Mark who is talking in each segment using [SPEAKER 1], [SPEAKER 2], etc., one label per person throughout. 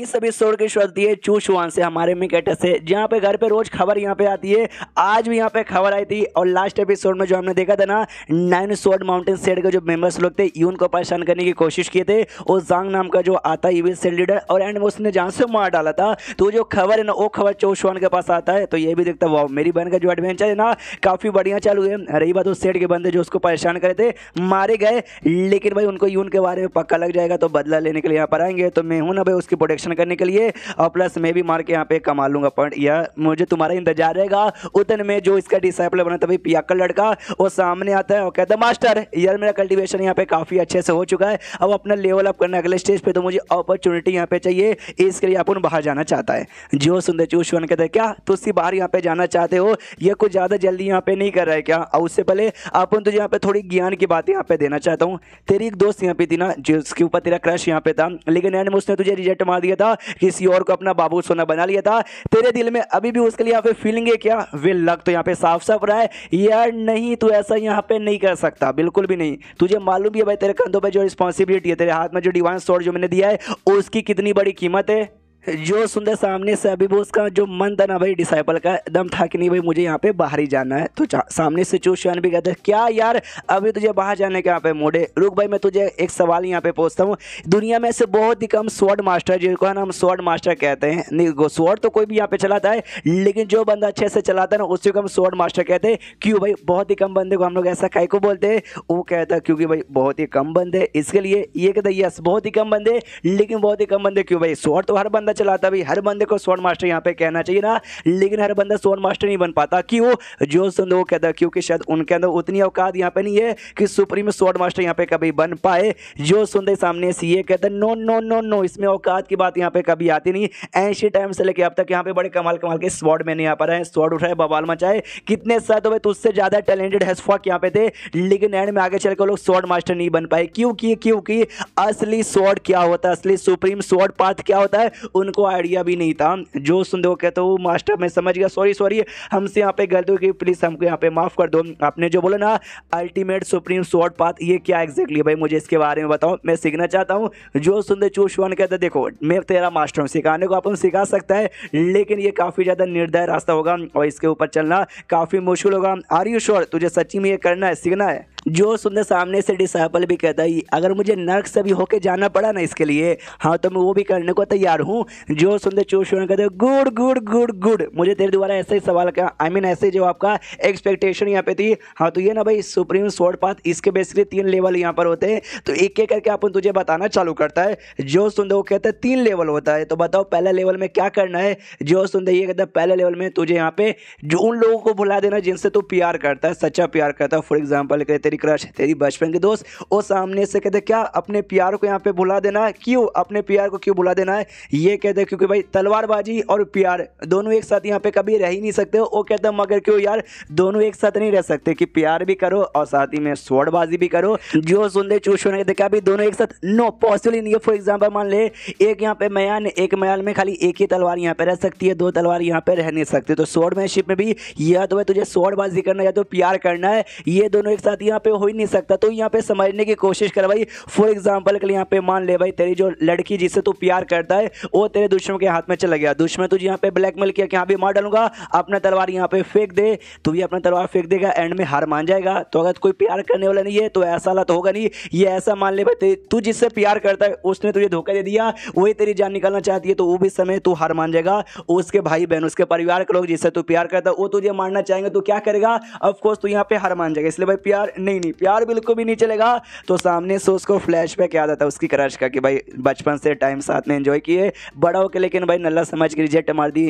[SPEAKER 1] इस सभी एपिसोड की शुरुआत है चूश से हमारे क्रिकेटर से जहाँ पे घर पे रोज खबर यहाँ पे आती है आज भी यहाँ पे खबर आई थी और लास्ट एपिसोड में जो हमने देखा था ना नाइन सोड माउंटेन सेड के जो मेंबर्स लोग थे यून को परेशान करने की कोशिश किए थे वो जांग नाम का जो आता है यूवी सेल लीडर और एंड में उसने जहाँ से मार डाला था तो जो खबर है ना वो खबर चूश के पास आता है तो ये भी देखता वाह मेरी बहन का जो एडवेंचर है ना काफ़ी बढ़िया चालू है रही बात उस सेड के बंदे जो उसको परेशान करे थे मारे गए लेकिन भाई उनको यून के बारे में पक्का लग जाएगा तो बदला लेने के लिए यहाँ पर आएंगे तो मैं हूँ ना भाई उसकी प्रोडक्शन कलेक्शन करने के लिए और प्लस मैं भी मार के यहाँ पे कमा लूंगा पॉइंट या मुझे तुम्हारा इंतजार रहेगा उतन में जो इसका डिसाइपल बना था भाई पियाकल लड़का वो सामने आता है और कहता है मास्टर यार मेरा कल्टिवेशन यहाँ पे काफ़ी अच्छे से हो चुका है अब अपना लेवल अप करना अगले स्टेज पर तो मुझे अपॉर्चुनिटी यहाँ पे चाहिए इसके लिए अपन बाहर जाना चाहता है जो सुंदर चूषवन कहते हैं क्या तुसी बाहर यहाँ पे जाना चाहते हो ये कुछ ज़्यादा जल्दी यहाँ पे नहीं कर रहा है क्या और उससे पहले अपन तुझे यहाँ पे थोड़ी ज्ञान की बात यहाँ पे देना चाहता हूँ तेरी एक दोस्त यहाँ पे थी ना जिसके ऊपर तेरा क्रश यहाँ पे था लेकिन एंड में उसने तुझे रिजेक्ट मार दिया लिया था किसी और को अपना बाबू सोना बना लिया था तेरे दिल में अभी भी उसके लिए यहाँ पे फीलिंग है क्या वे लग तो यहाँ पे साफ साफ रहा है यार नहीं तू ऐसा यहाँ पे नहीं कर सकता बिल्कुल भी नहीं तुझे मालूम भी है भाई तेरे कंधों पर जो रिस्पॉन्सिबिलिटी है तेरे हाथ में जो डिवाइन स्टोर जो मैंने दिया है उसकी कितनी बड़ी कीमत है जो सुंदर सामने से अभी वो उसका जो मन था ना भाई डिसाइपल का दम था कि नहीं भाई मुझे यहाँ पे बाहर ही जाना है तो सामने से चूशन भी कहता है क्या यार अभी तुझे बाहर जाने के यहाँ पे मोड़े रुक भाई मैं तुझे एक सवाल यहाँ पे पूछता हूँ दुनिया में से बहुत ही कम स्वर्ड मास्टर जिनको है ना हम स्वर्ड मास्टर कहते हैं नहीं स्वर्ड तो कोई भी यहाँ पे चलाता है लेकिन जो बंदा अच्छे से चलाता है ना उसी को हम स्वर्ड मास्टर कहते हैं क्यों भाई बहुत ही कम बंदे को हम लोग ऐसा कहको को बोलते हैं वो कहता है क्योंकि भाई बहुत ही कम बंदे इसके लिए ये कहता है यस बहुत ही कम बंदे लेकिन बहुत ही कम बंदे क्यों भाई स्वर्ड तो हर बंदा पता चला था भाई हर बंदे को स्वर्ण मास्टर यहाँ पे कहना चाहिए ना लेकिन हर बंदा स्वर्ण मास्टर नहीं बन पाता क्यों जो सुन वो कहता है क्योंकि शायद उनके अंदर उतनी औकात यहाँ पे नहीं है कि सुप्रीम स्वर्ण मास्टर यहाँ पे कभी बन पाए जो सुन सामने सी ए कहता नो नो नो नो इसमें औकात की बात यहाँ पे कभी आती नहीं ऐसी टाइम से लेके अब तक यहाँ पे बड़े कमाल कमाल के स्वॉर्ड आ पा रहे हैं स्वॉर्ड उठाए बवाल मचाए कितने साथ हो तुझसे ज़्यादा टैलेंटेड है फॉक यहाँ पे थे लेकिन एंड में आगे चल के लोग स्वॉर्ड मास्टर नहीं बन पाए क्योंकि क्योंकि असली स्वॉर्ड क्या होता है असली सुप्रीम स्वॉर्ड पाथ क्या होता है उनको आइडिया भी नहीं था जो सुंदो कहते हो मास्टर मैं समझ गया सॉरी सॉरी हमसे यहाँ पे गलती गई प्लीज़ हमको यहाँ पे माफ़ कर दो आपने जो बोला ना अल्टीमेट सुप्रीम शॉर्ट पाथ ये क्या एग्जैक्टली भाई मुझे इसके बारे में बताओ मैं सीखना चाहता हूँ जो सुंदर चूशवान कहते देखो मैं तेरा मास्टर हूँ सिखाने को अपन सिखा सकता है लेकिन ये काफ़ी ज़्यादा निर्दय रास्ता होगा और इसके ऊपर चलना काफ़ी मुश्किल होगा आर यू श्योर तुझे सच्ची में ये करना है सीखना है जो सुनने सामने से डिसाइपल भी कहता है अगर मुझे नर्क से भी होके जाना पड़ा ना इसके लिए हाँ तो मैं वो भी करने को तैयार हूँ जो सुनते चोर शोर कहते गुड गुड गुड गुड मुझे तेरे द्वारा ऐसे ही सवाल का आई I मीन mean, ऐसे जो आपका एक्सपेक्टेशन यहाँ पे थी हाँ तो ये ना भाई सुप्रीम शॉर्ट पाथ इसके बेसिकली तीन लेवल यहाँ पर होते हैं तो एक एक करके अपन तुझे बताना चालू करता है जो सुनते वो कहता है तीन लेवल होता है तो बताओ पहले लेवल में क्या करना है जो सुनते ये कहता है पहले लेवल में तुझे यहाँ पे जो उन लोगों को भुला देना जिनसे तू प्यार करता है सच्चा प्यार करता है फॉर एग्जाम्पल कहते तेरी क्रश है तेरी बचपन के दोस्त और सामने से कहते क्या अपने प्यार को यहाँ पे भुला देना है क्यों अपने प्यार को क्यों भुला देना है ये कहते क्योंकि भाई तलवारबाजी और प्यार दोनों एक साथ यहाँ पे कभी रह ही नहीं सकते वो कहते मगर क्यों यार दोनों एक साथ नहीं रह सकते कि प्यार भी करो और साथ ही में स्वड़बाजी भी करो जो सुनते चूस होने देखा भी दोनों एक साथ नो पॉसिबल नहीं है फॉर एग्जाम्पल मान ले एक यहाँ पे मयान एक मयान में खाली एक ही तलवार यहाँ पे रह सकती है दो तलवार यहाँ पे रह नहीं सकती तो स्वॉर्डमैनशिप में भी या तो भाई तुझे स्वॉर्डबाजी करना या तो प्यार करना है ये दोनों एक साथ यहाँ पे हो ही नहीं सकता तो यहाँ पे समझने की कोशिश कर भाई फॉर एग्जाम्पल के लिए यहाँ पे मान ले भाई तेरी जो लड़की जिससे तू प्यार करता है वो तेरे दुश्मन के हाथ में चला गया दुश्मन तुझे यहाँ पे ब्लैकमेल किया कि यहाँ भी मार डालूंगा अपना तलवार यहाँ पे फेंक दे तू भी अपना तलवार फेंक देगा एंड में हार मान जाएगा तो अगर कोई प्यार करने वाला नहीं है तो ऐसा हालत होगा नहीं ये ऐसा मान ले भाई तू जिससे प्यार करता है उसने तुझे धोखा दे दिया वही तेरी जान निकालना चाहती है तो वो भी समय तू हार मान जाएगा उसके भाई बहन उसके परिवार के लोग जिससे तू प्यार करता है वो तुझे मारना चाहेंगे तो क्या करेगा ऑफकोर्स तू यहाँ पे हार मान जाएगा इसलिए भाई प्यार नहीं नहीं नहीं प्यार बिल्कुल भी नहीं चलेगा तो सामने से उसको फ्लैश बैक याद आता है उसकी क्रश का कि भाई बचपन से टाइम साथ में इन्जॉय किए बड़ा होकर लेकिन भाई नल्ला समझ के रिजेक्ट मार दी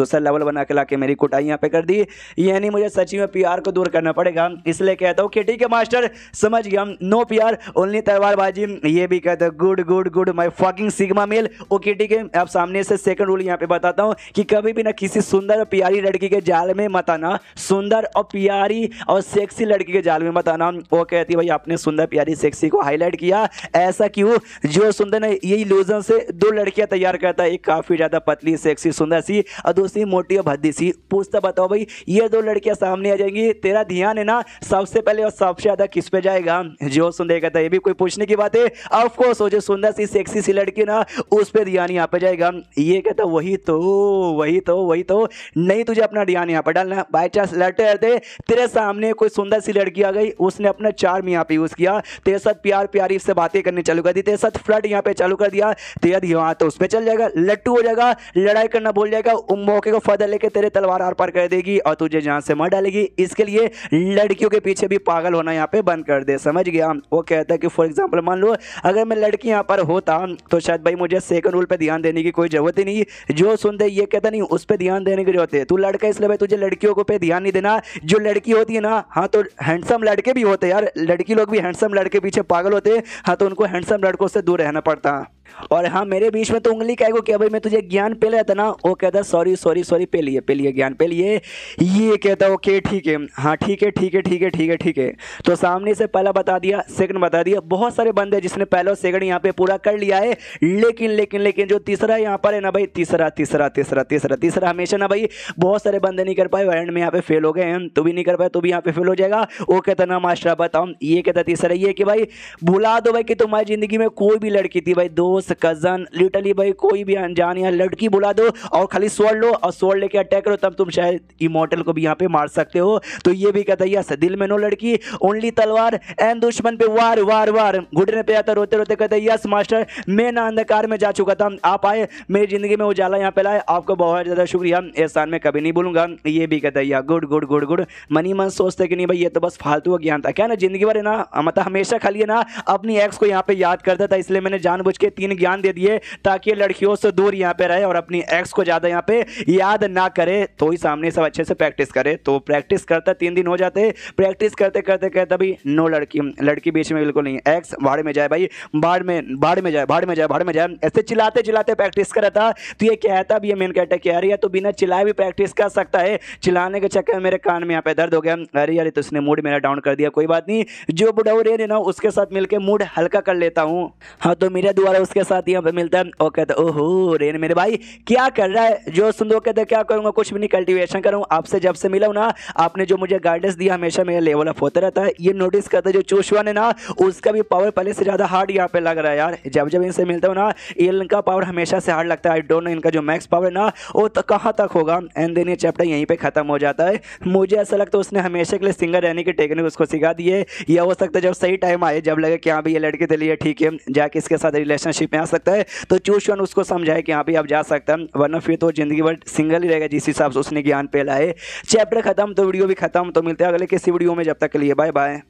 [SPEAKER 1] दूसरा लेवल बना के ला के मेरी कुटाई यहाँ पे कर दी यानी मुझे सची में प्यार को दूर करना पड़ेगा इसलिए कहता हूँ कि ठीक है मास्टर समझ गया नो प्यार ओनली तलवार बाजी ये भी कहते है good good good my fucking sigma male okay ठीक है आप सामने से सेकंड रूल यहाँ पे बताता हूँ कि कभी भी ना किसी सुंदर और प्यारी लड़की के जाल में मत आना सुंदर और प्यारी और सेक्सी लड़की के जाल में मत आना बना वो कहती भाई आपने सुंदर प्यारी सेक्सी को हाईलाइट किया ऐसा क्यों जो सुंदर ना यही लूजन से दो लड़कियां तैयार करता है एक काफ़ी ज़्यादा पतली सेक्सी सुंदर सी और दूसरी मोटी और भद्दी सी पूछता बताओ भाई ये दो लड़कियां सामने आ जाएंगी तेरा ध्यान है ना सबसे पहले और सबसे ज़्यादा किस पे जाएगा जो सुंदर कहता है ये भी कोई पूछने की बात है ऑफकोर्स वो जो सुंदर सी सेक्सी सी लड़की ना उस पर ध्यान यहाँ पर जाएगा ये कहता वही तो वही तो वही तो नहीं तुझे अपना ध्यान यहाँ पर डालना बाई चांस लड़ते रहते तेरे सामने कोई सुंदर सी लड़की आ गई उसने अपना चार्म यहाँ पे यूज़ किया तेसत प्यार प्यारी से बातें करनी चालू कर दी तेसत फ्लड यहाँ पे चालू कर दिया तेरा यहाँ तो उस पर चल जाएगा लट्टू हो जाएगा लड़ाई करना भूल जाएगा मौके को फायदा लेके तेरे तलवार आर पार कर देगी और तुझे जहाँ से मर डालेगी इसके लिए लड़कियों के पीछे भी पागल होना यहाँ पे बंद कर दे समझ गया वो कहता है कि फॉर एग्जाम्पल मान लो अगर मैं लड़की यहाँ पर होता तो शायद भाई मुझे सेकंड रूल पर ध्यान देने की कोई जरूरत ही नहीं जो सुनते ये कहता नहीं उस पर ध्यान देने की जरूरत है तू लड़का इसलिए भाई तुझे लड़कियों को पे ध्यान नहीं देना जो लड़की होती है ना हाँ तो हैंडसम लड़के लड़के भी होते यार लड़की लोग भी हैंडसम लड़के पीछे पागल होते हैं हाँ तो उनको हैंडसम लड़कों से दूर रहना पड़ता है और हाँ मेरे बीच में तो उंगली कह गो कि भाई मैं तुझे ज्ञान पे लेता ना वो कहता सॉरी सॉरी सॉरी पे लिए पे लिए ज्ञान पे लिए ये कहता ओके ठीक है हाँ ठीक है ठीक है ठीक है ठीक है ठीक है तो सामने से पहला बता दिया सेकंड बता दिया बहुत सारे बंदे जिसने पहला सेकंड यहाँ पे पूरा कर लिया है लेकिन लेकिन लेकिन जो तीसरा यहाँ पर है ना भाई तीसरा तीसरा तीसरा तीसरा तीसरा हमेशा ना भाई बहुत सारे बंदे नहीं कर पाए एंड में यहाँ पे फेल हो गए हैं तो भी नहीं कर पाए तो भी यहाँ पे फेल हो जाएगा वो कहता ना मास्टर बताओ ये कहता तीसरा ये कि भाई भुला दो भाई कि तुम्हारी जिंदगी में कोई भी लड़की थी भाई दो दोस्त कज़न लिटली भाई कोई भी अनजान या लड़की बुला दो और खाली स्वर लो और स्वर लेके अटैक करो तब तुम शायद इमोटल को भी यहाँ पे मार सकते हो तो ये भी कहता है दिल में नो लड़की ओनली तलवार एंड दुश्मन पे वार वार वार घुटने पे आता रोते रोते कहते यस मास्टर मैं ना अंधकार में जा चुका था आप आए मेरी ज़िंदगी में उजाला यहाँ पे लाए आपको बहुत ज़्यादा शुक्रिया एहसान में कभी नहीं बोलूंगा ये भी कहता है good good good good money मन सोचते कि नहीं भाई ये तो बस फालतू का ज्ञान था क्या ना जिंदगी भर है ना मतलब हमेशा खाली है ना अपनी एक्स को यहाँ पे याद करता था इसलिए मैंने जानबूझ के तीन तीन ज्ञान दे दिए ताकि लड़कियों से दूर यहाँ पे रहे और अपनी एक्स को ज़्यादा यहाँ पे याद ना करे तो ही सामने सब अच्छे से प्रैक्टिस करे तो प्रैक्टिस करता तीन दिन हो जाते प्रैक्टिस करते करते कहता भाई नो लड़की लड़की बीच में बिल्कुल नहीं एक्स बाढ़ में जाए भाई बाढ़ में बाढ़ में जाए बाढ़ में जाए बाढ़ में जाए ऐसे चिल्लाते चिल्लाते प्रैक्टिस कर था तो ये क्या था अब ये मेन कहता क्या रही है तो बिना चिल्लाए भी प्रैक्टिस कर सकता है चिल्लाने के चक्कर मेरे कान में यहाँ पे दर्द हो गया अरे यार तो उसने मूड मेरा डाउन कर दिया कोई बात नहीं जो बुढ़ाऊ रे ना उसके साथ मिलकर मूड हल्का कर लेता हूँ हाँ तो मेरे द्वारा उसके के साथ यहाँ पे मिलता है और कहता ओहो रेन मेरे भाई क्या कर रहा है जो सुन दो कहते क्या करूँगा कुछ भी नहीं कल्टिवेशन करूँ आपसे जब से मिला ना आपने जो मुझे गाइडेंस दिया हमेशा मेरा लेवल अप होता रहता है ये नोटिस करता है जो चूशवा ने ना उसका भी पावर पहले से ज़्यादा हार्ड यहाँ पर लग रहा है यार जब जब इनसे मिलता हूँ ना इनका पावर हमेशा से हार्ड लगता है आई डोंट नो इनका जो मैक्स पावर ना वो तो कहाँ तक होगा एंड देन ये चैप्टर यहीं पर खत्म हो जाता है मुझे ऐसा लगता है उसने हमेशा के लिए सिंगर रहने की टेक्निक उसको सिखा दी है या हो सकता है जब सही टाइम आए जब लगे कि हाँ भाई ये लड़के के लिए ठीक है जाके इसके साथ रिलेशनशिप रिलेशनशिप में आ सकता है तो चुन उसको समझाए कि हाँ भाई आप जा सकता है वरना फिर तो जिंदगी भर सिंगल ही रहेगा जिस हिसाब से उसने ज्ञान फैलाए चैप्टर खत्म तो वीडियो भी खत्म तो मिलते हैं अगले किसी वीडियो में जब तक के लिए बाय बाय